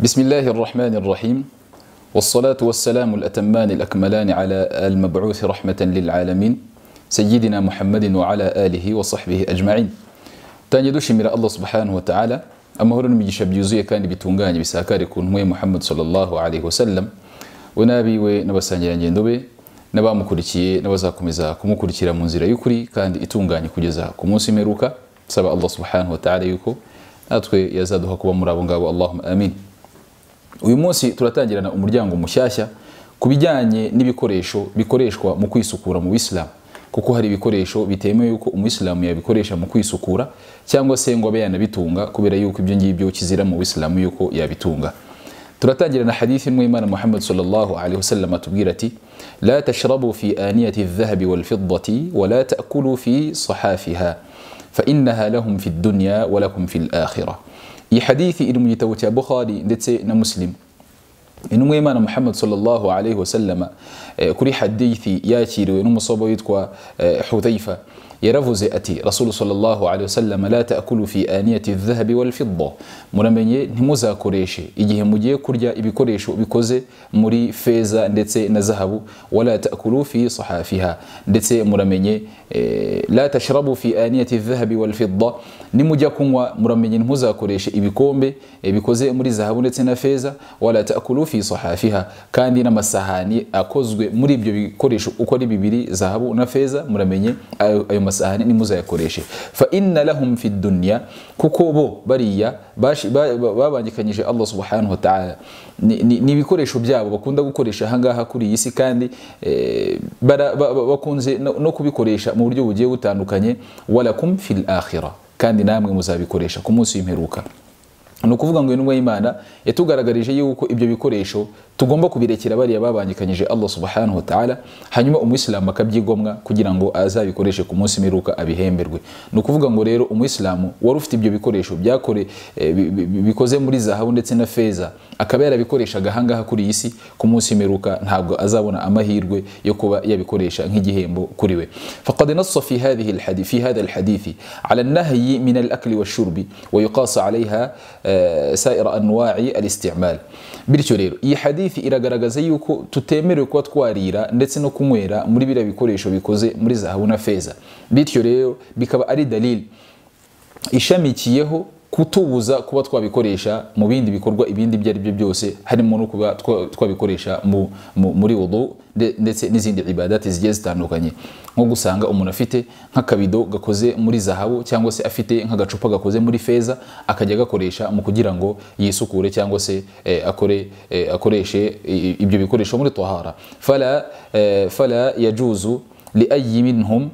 بسم الله الرحمن الرحيم والصلاة والسلام الأتمان الأكملان على المبعوث رحمة للعالمين سيدنا محمد وعلى آله وصحبه أجمعين تاني دوشي من الله سبحانه وتعالى أما هرون من ميجيش يوزي كان بتونغاني بساكاري كون هو محمد صلى الله عليه وسلم ونابي ونبسان يعني دوبي نبا n'abazakomeza kumukurikira mu nzira y'ukuri يكري كان إتونغاني كجزا كموسي ميروكا nsaba الله سبحانه وتعالى يكو أتوي natwe yazaduha kuba muri abo ngabo uyu munsi turatangirana umuryango mushyashya ku bijyanye n'ibikoresho bikoreshwa mu kwisukura mu bisilamu kuko hari ibikoresho bitemewe yuko umuislamu yabikoresha mu kwisukura cyangwa se ngo abe bitunga kubera yuko ibyo ngibyo kizira mu bisilamu yuko yabitunga turatangira na hadithi imwe imana muhammad sallallahu alaihi wasallam atubwira ati لا تشربوا في آنية الذهب والفضة ولا تأكلوا في صحافها فإنها لهم في الدنيا ولكم في الآخرة يحديث إلى ميتة بخاري ديتسي نمسلم intumwe y'imana muhammad sallallahu alaihi wasallama kuri hadithi yakiriwe n'umusobo witwa hudhaifa yaravuze ati rasulu sallallahu alaihi wasallam la taakulu fi aniyati dhahabi walfidda muramenye ntimuzakoreshe igihe mugiye kurya ibikoresho bikoze muri feza ndetse na zahabu wala taakulu fi sahafiha ndetse muramenye la tashrabu fi aniyati dhahabi walfidda nimujya kunywa muramenye ntimuzakoreshe ibikombe bikoze muri zahabu ndetse na feza wala taakulu fi hafiha kandi n'amasahani akozwe muri ibyo bikoresho uko ari bibiri zahabu na feza muramenye ayo masahani nimuzayakoreshe fa inna lahum fi dunya kuko bo bariya babangikanyije Allah subhanahu wa ta'ala ni ibikoresho byabo bakunda gukoresha ahangaha kuri iyi si kandi eh, bakunze no kubikoresha mu buryo bugiye butandukanye walakum fil akhirah kandi namwe muzabikoresha ku munsi w'imperuka ni ukuvuga ngo intumwa y'imana yatugaragarije yuko ibyo bikoresho tugomba kubirekera bariya babangikanyije allah subhanahu wa ta'ala hanyuma umuyisilamu akabyigomwa kugira ngo azabikoreshe ku munsi miruka abihemberwe ni ukuvuga ngo rero umuyisilamu wari ufite ibyo bikoresho byakore bikoze muri zahabu ndetse na feza akaba yarabikoreshaga ahangaha kuri iyi si ku munsi miruka ntabwo azabona amahirwe yo kuba yabikoresha nk'igihembo kuri we فقد نص في هذه الحديث في هذا الحديث على النهي من الاكل والشرب ويقاس عليها sayira anuwayi ari bityo rero iyi hadithi iragaragaza yuko tutemerewe kuba twarira ndetse no kunywera muri biriya bikoresho bikoze muri zahabu na feza bityo rero bikaba ari dalili ishamikiyeho kutubuza kuba twabikoresha mu bindi bikorwa ibindi ibyo ari byo byose harimo no kuba twabikoresha muri wudu ndetse n'izindi ibadati zigiye zitandukanye nko gusanga umuntu afite nk'akabido gakoze muri zahabu cyangwa se afite nk'agacupa gakoze muri feza akajya agakoresha mu kugira ngo yisukure cyangwa se eh, akore eh, akoreshe ibyo bikoresho muri tuhara eh, fala yajuzu li ayi minhum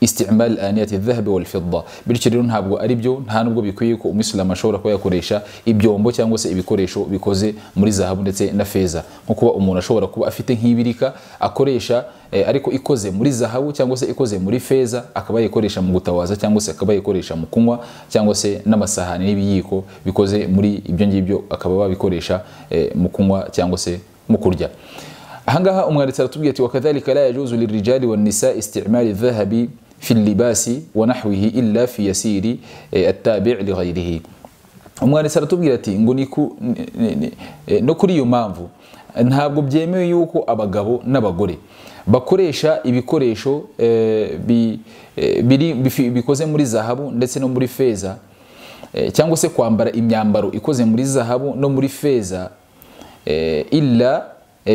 istimari aniyati zahabi wal fidda bityo rero ntabwo ari byo nta nubwo bikwiye ko umwisilamu ashobora kuba yakoresha ibyombo cyangwa se ibikoresho bikoze muri zahabu ndetse na feza nko kuba umuntu ashobora kuba afite nk'ibirika akoresha ariko ikoze muri zahabu cyangwa se ikoze muri feza akaba yayikoresha mu gutawaza cyangwa se akaba yayikoresha mu kunywa cyangwa se n'amasahani n'ibiyiko bikoze muri ibyo ngibyo akaba babikoresha mu kunywa cyangwa se mu kurya ahangaha umwanditsi aratubwiye ati wakadhalika la yajuzu lirijali wan nisa dhahabi في اللباس ونحوه إلا في يسير التابع لغيره umwanditsi aratubwira ati ngo eh, no kuri iyo mpamvu ntabwo byemewe yuko abagabo n'abagore bakoresha ibikoresho eh, eh, bikoze muri zahabu ndetse no muri feza cyangwa se kwambara imyambaro ikoze muri zahabu no muri feza illa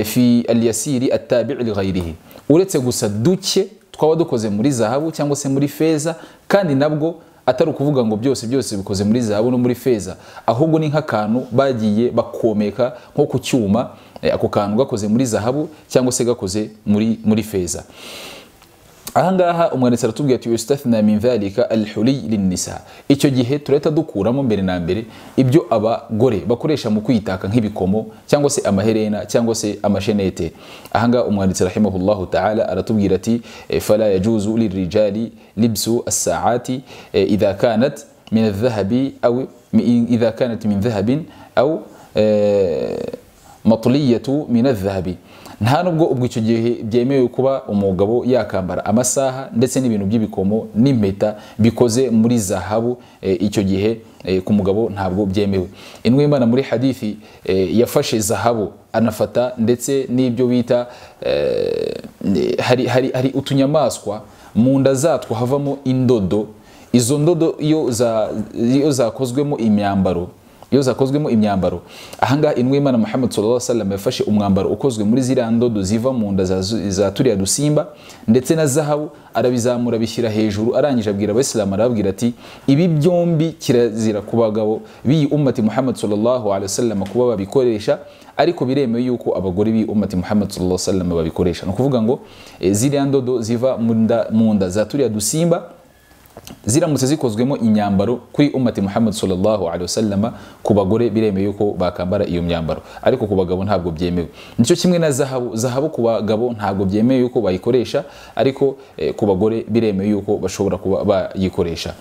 fi aliyasiri atabi ghayrihi uretse gusa duke twaba dukoze muri zahabu cyangwa se muri feza kandi nabwo atari ukuvuga ngo byose byose bikoze muri zahabu no muri feza ahubwo ni nk'akantu bagiye bakomeka nko ku cyuma eh, ako kantu gakoze muri zahabu cyangwa se gakoze muri muri feza ahangaha umwanditsi aratubwira ati yusitathina min dhalika alhuli linnisa icyo gihe turahita dukuramo mbere na mbere ibyo abagore bakoresha mu kwitaka nk'ibikomo cyangwa se amaherena cyangwa se amashenete ahanga umwanditsi rahimahullahu taala aratubwira ati fala yajuzu lirijali libsu assaati idha kanat min adhahabi au idha kanat min dhahabin au matliyatu min adhahabi nta nubwo ubwo icyo gihe byemewe kuba umugabo yakambara amasaha ndetse n'ibintu by'ibikomo n'impeta bikoze muri zahabu eh, icyo gihe eh, ku mugabo ntabwo byemewe indwara imana muri hadithi eh, yafashe zahabu anafata ndetse n'ibyo bita hari utunyamaswa mu nda zatwo havamo indodo izo ndodo iyo zakozwemo imyambaro iyo zakozwemo imyambaro ahangaha inwe imana muhammad sallallahu alaihi wasallam yafashe umwambaro ukozwe muri ziriya ndodo ziva mu nda za turiya dusimba ndetse na zahabu arabizamura bishyira hejuru arangije abwira abayisilamu arababwira ati ibi byombi kirazira ku bagabo biyi ummati muhammad sallallahu alaihi wasallam kuba babikoresha ariko biremewe yuko abagore bi umati muhammad sallallahu alaihi wasallam babikoresha ni ukuvuga ngo eh, ziriya ndodo ziva mu nda za turiya dusimba ziramutse zikozwemo imyambaro kuri umati muhammad sallallahu alaihi wasallama ku bagore biremewe yuko bakambara iyo myambaro ariko ku bagabo ntabwo byemewe nicyo kimwe na zahabu zahabu ku bagabo ntabwo byemewe yuko bayikoresha ariko eh, ku bagore biremewe yuko bashobora kuba bayikoresha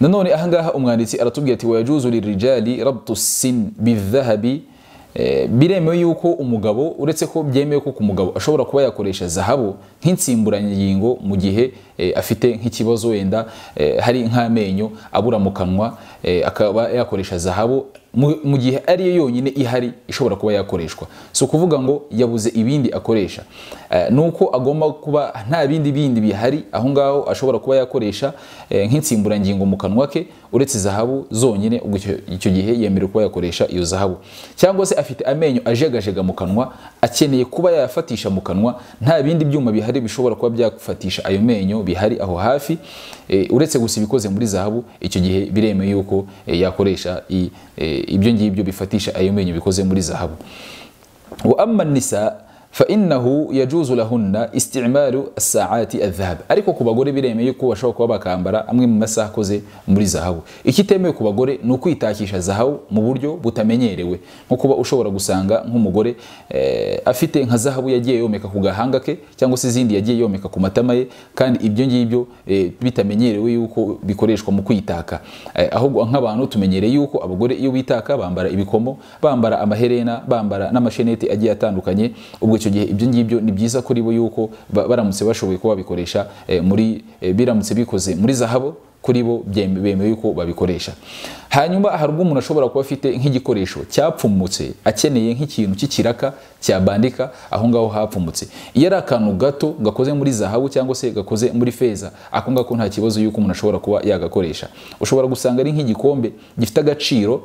nanone ahangaha umwanditsi aratubwira ati wayajuzu lirijali rabtu sin eh, biremewe yuko umugabo uretse ko byemewe ko ku mugabo ashobora kuba yakoresha zahabu nk'insimburangingo mu gihe Eh, afite nk'ikibazo wenda eh, hari nk'amenyo abura mu kanwa eh, akaba yakoresha zahabu mu gihe ariyo yonyine ihari ishobora kuba yakoreshwa si ukuvuga ngo yabuze ibindi akoresha ni uko agomba kuba nta bindi bindi bihari aho ngaho ashobora kuba yakoresha nk'insimburangingo mu kanwa ke uretse zahabu zonyine icyo gihe yemerewe kuba yakoresha iyo zahabu cyangwa se afite amenyo ajegajega mu kanwa akeneye kuba yayafatisha mu kanwa nta bindi byuma bihari bishobora kuba byafatisha ayo menyo bihari aho hafi eh, uretse gusa ibikoze muri zahabu icyo gihe biremewe yuko eh, yakoresha eh, ibyo ngibyo bifatisha ayo menyo bikoze muri zahabu wa amma nisa فإنه يجوز لهن استعمال الساعات الذهب ariko ku bagore biremeye ko bashobora kuba bakambara amwe mu masaha akoze muri zahabu ikitemewe ku bagore ni ukwitakisha zahabu mu buryo butamenyerewe nko kuba ushobora gusanga nk'umugore afite nka zahabu yagiye yomeka ku gahanga ke cyangwa se izindi yagiye yomeka ku matama ye kandi ibyo ngibyo bitamenyerewe yuko bikoreshwa mu kwitaka ahubwo nk'abantu tumenyereye yuko abagore iyo bitaka bambara ibikomo bambara amaherena bambara n'amasheneti agiye atandukanye ubwo icyo gihe ibyo ngibyo ni byiza kuri bo yuko baramutse bashoboye kuba babikoresha eh, muri eh, biramutse bikoze muri zahabu kuri bo bemewe yuko babikoresha hanyuma hari ubwo umuntu ashobora kuba afite nk'igikoresho cyapfumutse akeneye nk'ikintu cy'ikiraka cyabandika aho ngaho hapfumutse iyo ari akantu gato gakoze muri zahabu cyangwa se gakoze muri feza ako ngako nta kibazo yuko umuntu ashobora kuba yagakoresha ushobora gusanga ari nk'igikombe gifite agaciro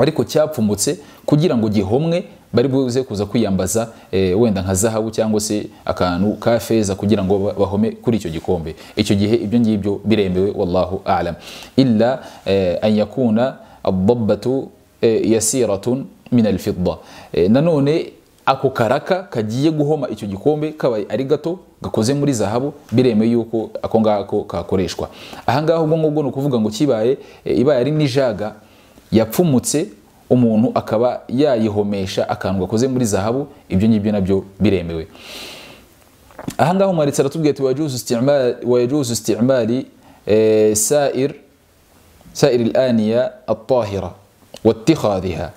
ariko cyapfumutse kugira ngo gihomwe bari buze kuza kwiyambaza eh, wenda nka zahabu cyangwa se akantu ka feza kugira ngo bahome kuri icyo gikombe icyo gihe ibyo ngibyo biremewe wallahu alam illa eh, an yakuna eh, yasiratun min nanone ako karaka kagiye guhoma icyo gikombe kabaye ari gato gakoze muri zahabu biremewe yuko ako ngako kakoreshwa ahangaha ubwo ngubwo ni ukuvuga ngo kibaye ibaye ari n'ijaga yapfumutse umuntu akaba yayihomesha akantu gakoze muri zahabu ibyo ngibyo nabyo biremewe ahangaha umwanditsi aratubwira ati wayajuzu istimari eh, sair sair alaniya atahira watikhadiha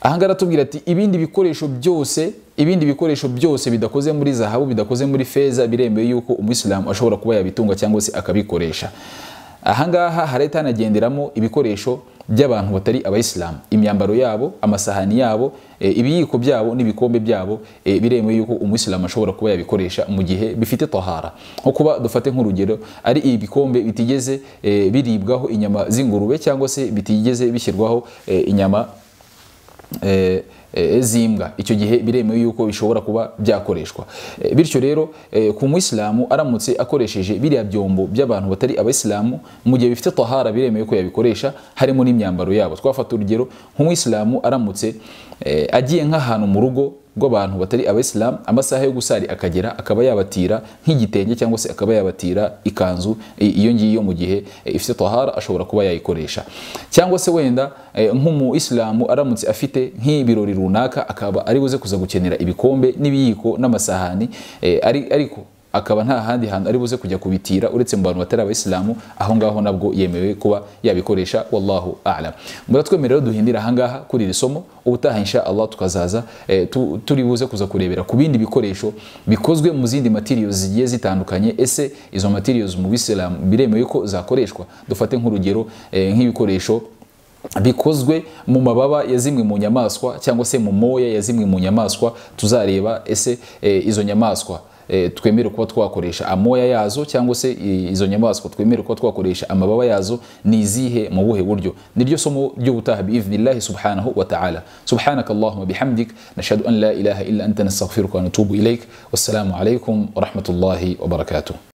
ahangaha aratubwira ati ibindi bikoresho byose ibindi bikoresho byose bidakoze muri zahabu bidakoze muri feza biremewe yuko umuyisilamu ashobora kuba yabitunga cyangwa se akabikoresha ahangaha harahita hanagenderamo ibikoresho by'abantu batari abayisilamu imyambaro yabo amasahani yabo eh, ibiyiko byabo n'ibikombe byabo eh, biremewe yuko umuyisilamu ashobora kuba yabikoresha mu gihe bifite tahara nko kuba dufate nk'urugero ari ibikombe bitigeze eh, biribwaho inyama z'ingurube cyangwa se bitigeze bishyirwaho inyama Eh, eh, z'imbwa icyo gihe biremewe yuko bishobora kuba byakoreshwa eh, bityo rero ku muyisilamu aramutse akoresheje biriya byombo by'abantu batari abayisilamu mu gihe bifite tahara biremewe ko yabikoresha harimo n'imyambaro yabo twafata urugero nk'umuyisilamu aramutse agiye nk'ahantu mu rugo rw'abantu batari abayisilamu amasaha yo gusari akagera akaba yabatira nk'igitenge cyangwa se akaba yabatira ikanzu iyo ngiyo mu gihe eh, ifite tahara ashobora kuba yayikoresha cyangwa se wenda eh, nk'umu isilamu aramutse afite nk'ibirori runaka akaba ari buze kuza gukenera ibikombe n'ibiyiko n'amasahani eh, ariko akaba nta handi hantu ari buze kujya kubitira uretse mu bantu batari abayisilamu aho ngaho nabwo yemewe kuba yabikoresha wallahu alam muratwemera rero duhindira ngaha kuri iri somo ubutaha insha allah tukazaza e, tu, turi buze kuza kurebera ku bindi bikoresho bikozwe mu zindi materials zigiye zitandukanye ese izo materials mu bisilamu biremewe ko zakoreshwa dufate nk'urugero e, nk'ibikoresho bikozwe mu mababa ya zimwe mu nyamaswa cyangwa se mu moya ya zimwe mu nyamaswa tuzareba ese e, izo nyamaswa twemere kuba twakoresha amoya yazo cyangwa se izo nyamaswa twemere kuba twakoresha amababa yazo ni izihe mu buhe buryo niryo somo ryo ry'ubutaha biiznillahi subhanahu wa ta'ala subhanak allahumma bihamdik nashhadu an la ilaha illa anta nastaghfiruka wa natubu ilayk wassalamu alaykum wa rahmatullahi wa barakatuh